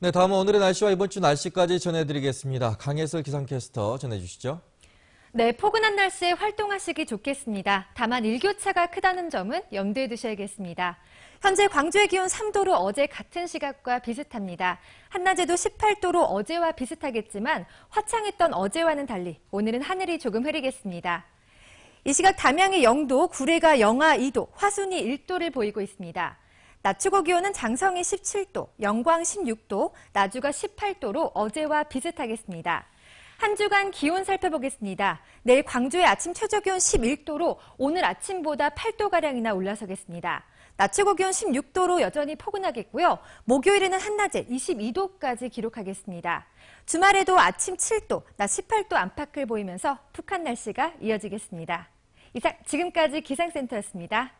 네, 다음은 오늘의 날씨와 이번 주 날씨까지 전해드리겠습니다. 강혜설 기상캐스터 전해주시죠. 네, 포근한 날씨에 활동하시기 좋겠습니다. 다만 일교차가 크다는 점은 염두에 두셔야겠습니다. 현재 광주의 기온 3도로 어제 같은 시각과 비슷합니다. 한낮에도 18도로 어제와 비슷하겠지만 화창했던 어제와는 달리 오늘은 하늘이 조금 흐리겠습니다. 이 시각 담양의 0도, 구례가 영하 2도, 화순이 1도를 보이고 있습니다. 낮 최고 기온은 장성이 17도, 영광 16도, 나주가 18도로 어제와 비슷하겠습니다. 한 주간 기온 살펴보겠습니다. 내일 광주의 아침 최저 기온 11도로 오늘 아침보다 8도가량이나 올라서겠습니다. 낮 최고 기온 16도로 여전히 포근하겠고요. 목요일에는 한낮에 22도까지 기록하겠습니다. 주말에도 아침 7도, 낮 18도 안팎을 보이면서 북한 날씨가 이어지겠습니다. 이상 지금까지 기상센터였습니다.